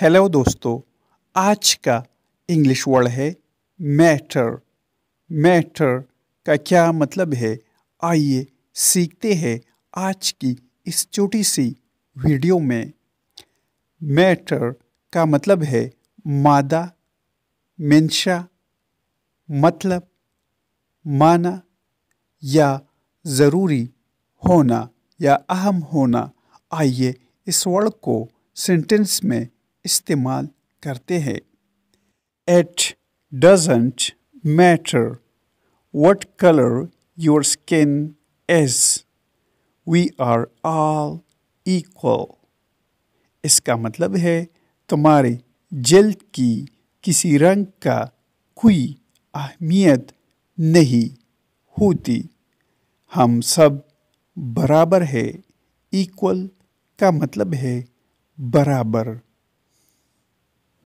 hello दोस्तों आज का इंग्लिश वर्ड है मैटर मैटर का क्या मतलब है आइए सीखते हैं आज की इस छोटी सी वीडियो में मैटर का मतलब है मादा मंशा मतलब माना या ज़रूरी होना या अहम होना आइए इस वर्ड को सेंटेंस में इस्तेमाल करते हैं it doesn't matter what colour your skin as we are all equal इसका मतलब है तुम्हारे जल्द की किसी रंग का कोई अहमियत नहीं होती हम सब बराबर है इक्वल का मतलब है बराबर